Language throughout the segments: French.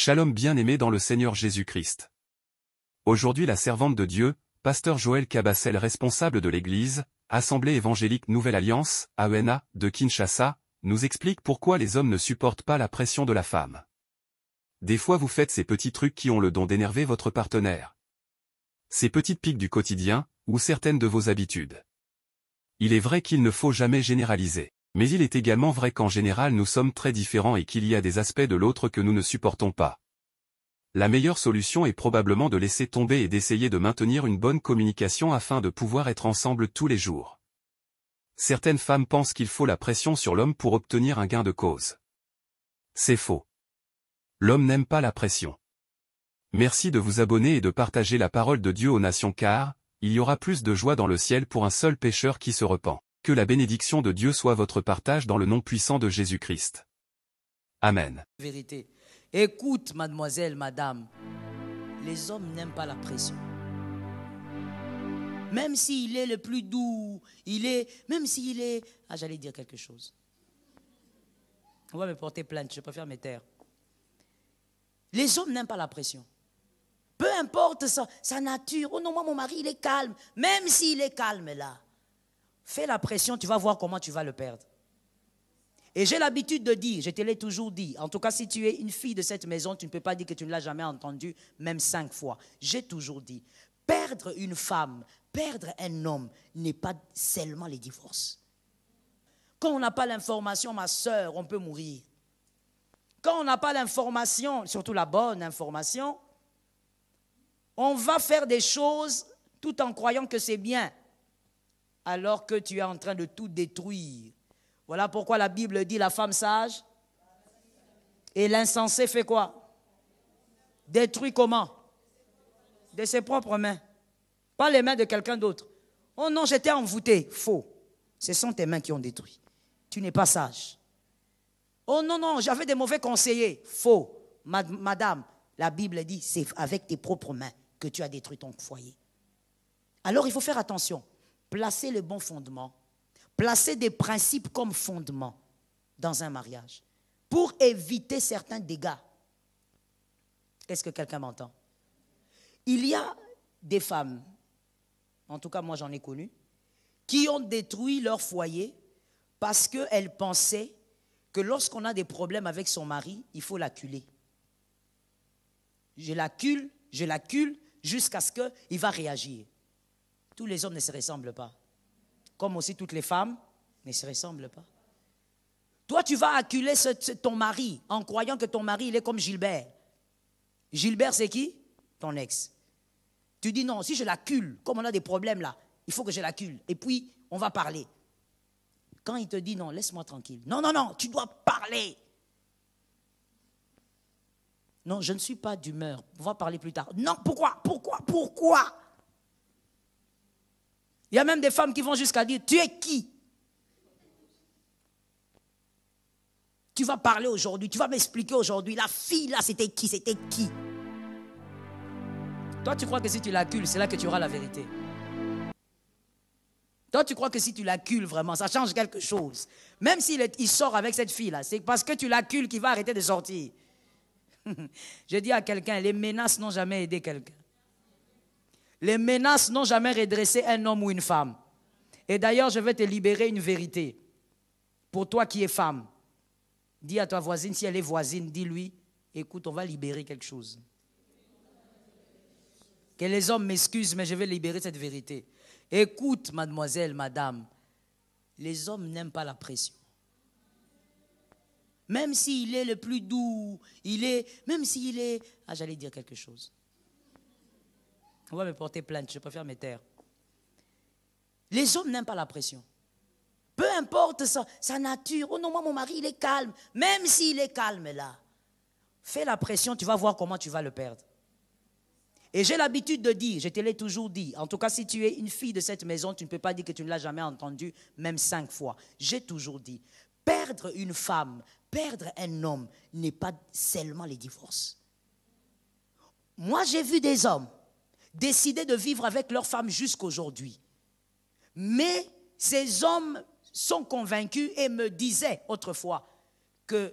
Shalom bien-aimé dans le Seigneur Jésus-Christ. Aujourd'hui la servante de Dieu, pasteur Joël Cabassel responsable de l'Église, Assemblée évangélique Nouvelle Alliance, AENA, e de Kinshasa, nous explique pourquoi les hommes ne supportent pas la pression de la femme. Des fois vous faites ces petits trucs qui ont le don d'énerver votre partenaire. Ces petites piques du quotidien, ou certaines de vos habitudes. Il est vrai qu'il ne faut jamais généraliser mais il est également vrai qu'en général nous sommes très différents et qu'il y a des aspects de l'autre que nous ne supportons pas. La meilleure solution est probablement de laisser tomber et d'essayer de maintenir une bonne communication afin de pouvoir être ensemble tous les jours. Certaines femmes pensent qu'il faut la pression sur l'homme pour obtenir un gain de cause. C'est faux. L'homme n'aime pas la pression. Merci de vous abonner et de partager la parole de Dieu aux nations car, il y aura plus de joie dans le ciel pour un seul pécheur qui se repent. Que la bénédiction de Dieu soit votre partage dans le nom puissant de Jésus-Christ. Amen. Vérité. Écoute, mademoiselle, madame, les hommes n'aiment pas la pression. Même s'il est le plus doux, il est, même s'il est, ah, j'allais dire quelque chose. On va me porter plainte, je préfère me taire. Les hommes n'aiment pas la pression. Peu importe sa, sa nature. Oh non, moi, mon mari, il est calme. Même s'il est calme, là, Fais la pression, tu vas voir comment tu vas le perdre. Et j'ai l'habitude de dire, je te l'ai toujours dit, en tout cas si tu es une fille de cette maison, tu ne peux pas dire que tu ne l'as jamais entendu, même cinq fois. J'ai toujours dit, perdre une femme, perdre un homme n'est pas seulement les divorces. Quand on n'a pas l'information, ma soeur, on peut mourir. Quand on n'a pas l'information, surtout la bonne information, on va faire des choses tout en croyant que c'est bien alors que tu es en train de tout détruire. Voilà pourquoi la Bible dit la femme sage et l'insensé fait quoi Détruit comment De ses propres mains. Pas les mains de quelqu'un d'autre. Oh non, j'étais envoûté. Faux. Ce sont tes mains qui ont détruit. Tu n'es pas sage. Oh non, non, j'avais des mauvais conseillers. Faux. Madame, la Bible dit, c'est avec tes propres mains que tu as détruit ton foyer. Alors il faut faire attention placer le bon fondement, placer des principes comme fondement dans un mariage pour éviter certains dégâts. Est-ce que quelqu'un m'entend Il y a des femmes, en tout cas moi j'en ai connu, qui ont détruit leur foyer parce qu'elles pensaient que lorsqu'on a des problèmes avec son mari, il faut l'acculer. Je l'accule, je l'accule jusqu'à ce qu'il va réagir. Tous les hommes ne se ressemblent pas. Comme aussi toutes les femmes ne se ressemblent pas. Toi, tu vas acculer ton mari en croyant que ton mari, il est comme Gilbert. Gilbert, c'est qui Ton ex. Tu dis non, si je l'accule, comme on a des problèmes là, il faut que je l'accule. Et puis, on va parler. Quand il te dit non, laisse-moi tranquille. Non, non, non, tu dois parler. Non, je ne suis pas d'humeur. On va parler plus tard. Non, pourquoi Pourquoi Pourquoi il y a même des femmes qui vont jusqu'à dire, tu es qui Tu vas parler aujourd'hui, tu vas m'expliquer aujourd'hui. La fille là, c'était qui C'était qui Toi, tu crois que si tu l'accules, c'est là que tu auras la vérité. Toi, tu crois que si tu l'accules vraiment, ça change quelque chose. Même s'il sort avec cette fille-là, c'est parce que tu l'accules qu'il va arrêter de sortir. Je dis à quelqu'un, les menaces n'ont jamais aidé quelqu'un. Les menaces n'ont jamais redressé un homme ou une femme. Et d'ailleurs, je vais te libérer une vérité. Pour toi qui es femme, dis à ta voisine, si elle est voisine, dis-lui, écoute, on va libérer quelque chose. Que les hommes m'excusent, mais je vais libérer cette vérité. Écoute, mademoiselle, madame, les hommes n'aiment pas la pression. Même s'il est le plus doux, il est, même s'il est, ah, j'allais dire quelque chose. On va me porter plainte, je préfère me taire. Les hommes n'aiment pas la pression. Peu importe sa, nature. Oh non, moi, mon mari, il est calme. Même s'il est calme là, fais la pression, tu vas voir comment tu vas le perdre. Et j'ai l'habitude de dire, je te l'ai toujours dit, en tout cas si tu es une fille de cette maison, tu ne peux pas dire que tu ne l'as jamais entendu, même cinq fois. J'ai toujours dit, perdre une femme, perdre un homme n'est pas seulement les divorces. Moi, j'ai vu des hommes décidé de vivre avec leur femme jusqu'aujourd'hui. Mais ces hommes sont convaincus et me disaient autrefois que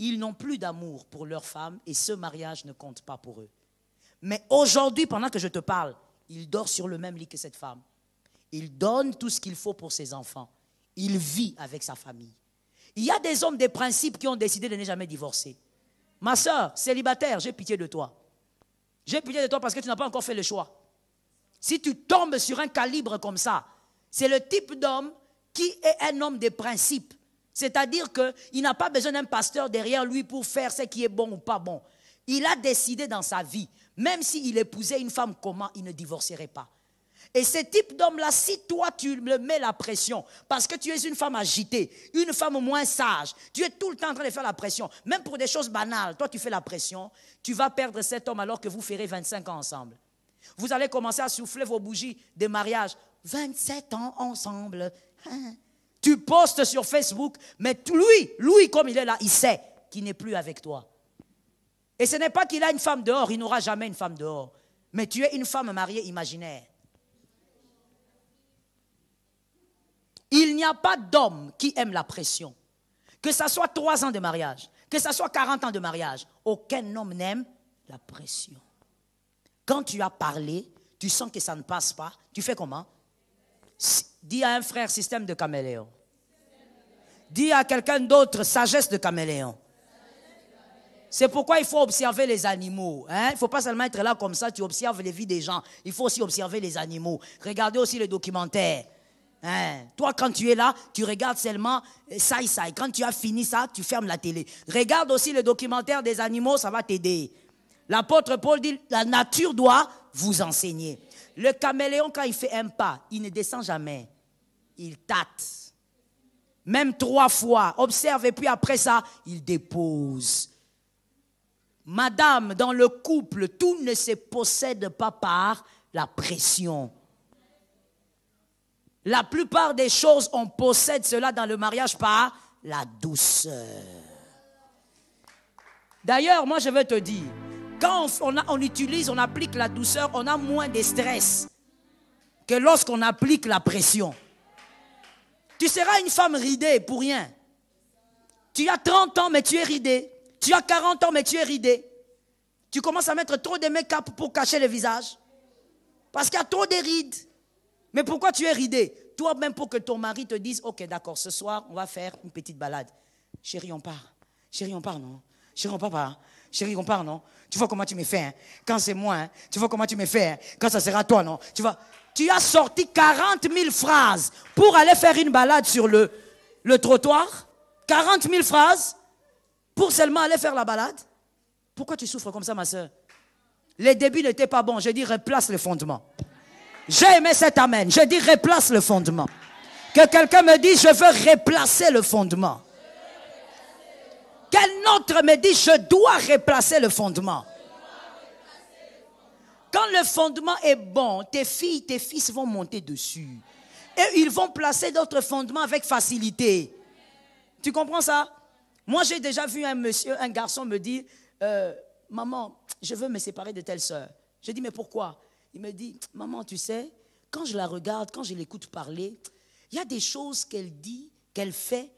ils n'ont plus d'amour pour leur femme et ce mariage ne compte pas pour eux. Mais aujourd'hui, pendant que je te parle, il dort sur le même lit que cette femme. Il donne tout ce qu'il faut pour ses enfants. Il vit avec sa famille. Il y a des hommes des principes qui ont décidé de ne jamais divorcer. Ma soeur, célibataire, j'ai pitié de toi. J'ai pitié de toi parce que tu n'as pas encore fait le choix. Si tu tombes sur un calibre comme ça, c'est le type d'homme qui est un homme de principe. C'est-à-dire qu'il n'a pas besoin d'un pasteur derrière lui pour faire ce qui est bon ou pas bon. Il a décidé dans sa vie, même s'il épousait une femme comment, il ne divorcerait pas. Et ce type d'homme-là, si toi tu le mets la pression, parce que tu es une femme agitée, une femme moins sage, tu es tout le temps en train de faire la pression, même pour des choses banales, toi tu fais la pression, tu vas perdre cet homme alors que vous ferez 25 ans ensemble. Vous allez commencer à souffler vos bougies de mariage. 27 ans ensemble. Hein? Tu postes sur Facebook, mais lui, lui comme il est là, il sait qu'il n'est plus avec toi. Et ce n'est pas qu'il a une femme dehors, il n'aura jamais une femme dehors. Mais tu es une femme mariée imaginaire. Il n'y a pas d'homme qui aime la pression. Que ça soit trois ans de mariage, que ça soit 40 ans de mariage, aucun homme n'aime la pression. Quand tu as parlé, tu sens que ça ne passe pas, tu fais comment Dis à un frère système de caméléon. Dis à quelqu'un d'autre sagesse de caméléon. C'est pourquoi il faut observer les animaux. Hein? Il ne faut pas seulement être là comme ça, tu observes les vies des gens. Il faut aussi observer les animaux. Regardez aussi les documentaires. Hein. Toi, quand tu es là, tu regardes seulement euh, ça et ça. Et quand tu as fini ça, tu fermes la télé. Regarde aussi le documentaire des animaux, ça va t'aider. L'apôtre Paul dit, la nature doit vous enseigner. Le caméléon, quand il fait un pas, il ne descend jamais. Il tâte. Même trois fois. Observe et puis après ça, il dépose. Madame, dans le couple, tout ne se possède pas par la pression. La plupart des choses, on possède cela dans le mariage par la douceur. D'ailleurs, moi je veux te dire, quand on, on, utilise, on applique la douceur, on a moins de stress que lorsqu'on applique la pression. Tu seras une femme ridée pour rien. Tu as 30 ans, mais tu es ridée. Tu as 40 ans, mais tu es ridée. Tu commences à mettre trop de make-up pour cacher le visage. Parce qu'il y a trop de rides. Mais pourquoi tu es ridé Toi-même pour que ton mari te dise, ok, d'accord, ce soir, on va faire une petite balade. Chérie, on part. Chérie, on part, non Chérie, on part Chérie, on part, non Tu vois comment tu me fais, hein? Quand c'est moi, hein? tu vois comment tu me fais, hein? Quand ça sera toi, non Tu vois Tu as sorti 40 000 phrases pour aller faire une balade sur le, le trottoir 40 000 phrases pour seulement aller faire la balade Pourquoi tu souffres comme ça, ma soeur Les débuts n'étaient pas bons. je dis, replace les fondements. J'ai aimé cet amen. Je dis replace le fondement. Que quelqu'un me dise je veux replacer le fondement. Quel autre me dise je dois replacer le fondement. Quand le fondement est bon, tes filles, tes fils vont monter dessus. Et ils vont placer d'autres fondements avec facilité. Tu comprends ça Moi, j'ai déjà vu un monsieur, un garçon me dire, euh, maman, je veux me séparer de telle soeur. » Je dis, mais pourquoi il me dit, maman, tu sais, quand je la regarde, quand je l'écoute parler, il y a des choses qu'elle dit, qu'elle fait.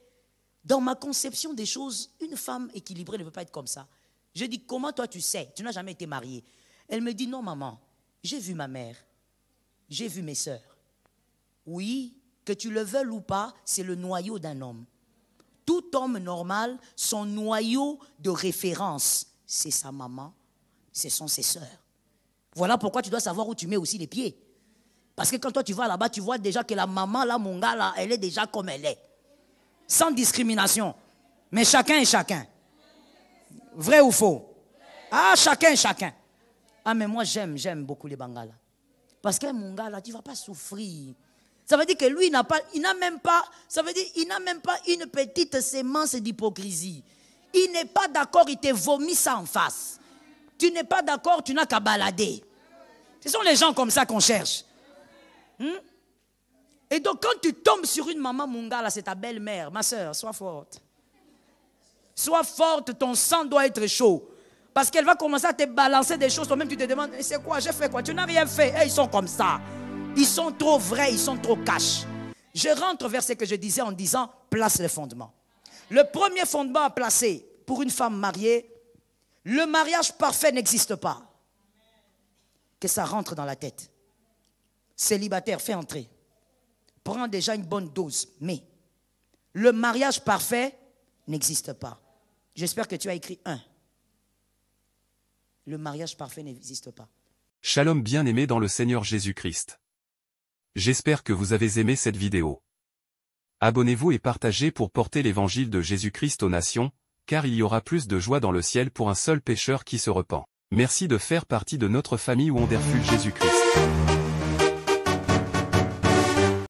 Dans ma conception des choses, une femme équilibrée ne peut pas être comme ça. Je dis, comment toi tu sais Tu n'as jamais été mariée. Elle me dit, non, maman, j'ai vu ma mère. J'ai vu mes sœurs. Oui, que tu le veuilles ou pas, c'est le noyau d'un homme. Tout homme normal, son noyau de référence, c'est sa maman, ce sont ses sœurs. Voilà pourquoi tu dois savoir où tu mets aussi les pieds. Parce que quand toi tu vas là-bas, tu vois déjà que la maman, là, mon elle est déjà comme elle est. Sans discrimination. Mais chacun est chacun. Vrai ou faux Ah, chacun est chacun. Ah, mais moi j'aime, j'aime beaucoup les bangala, Parce que mongala, tu ne vas pas souffrir. Ça veut dire que lui, il n'a pas, il n'a même pas, ça veut dire, il n'a même pas une petite sémence d'hypocrisie. Il n'est pas d'accord, il te vomit ça en face. Tu n'es pas d'accord, tu n'as qu'à balader. Ce sont les gens comme ça qu'on cherche. Hmm? Et donc, quand tu tombes sur une maman mungala, c'est ta belle-mère, ma soeur, sois forte. Sois forte, ton sang doit être chaud. Parce qu'elle va commencer à te balancer des choses. Toi-même, tu te demandes, eh, c'est quoi, j'ai fait quoi Tu n'as rien fait. Et eh, ils sont comme ça. Ils sont trop vrais, ils sont trop cash. Je rentre vers ce que je disais en disant, place les fondements. Le premier fondement à placer pour une femme mariée, le mariage parfait n'existe pas ça rentre dans la tête. Célibataire, fais entrer. Prends déjà une bonne dose. Mais le mariage parfait n'existe pas. J'espère que tu as écrit un. Le mariage parfait n'existe pas. Shalom bien-aimé dans le Seigneur Jésus-Christ. J'espère que vous avez aimé cette vidéo. Abonnez-vous et partagez pour porter l'évangile de Jésus-Christ aux nations, car il y aura plus de joie dans le ciel pour un seul pécheur qui se repent. Merci de faire partie de notre famille Wonderful Jésus-Christ.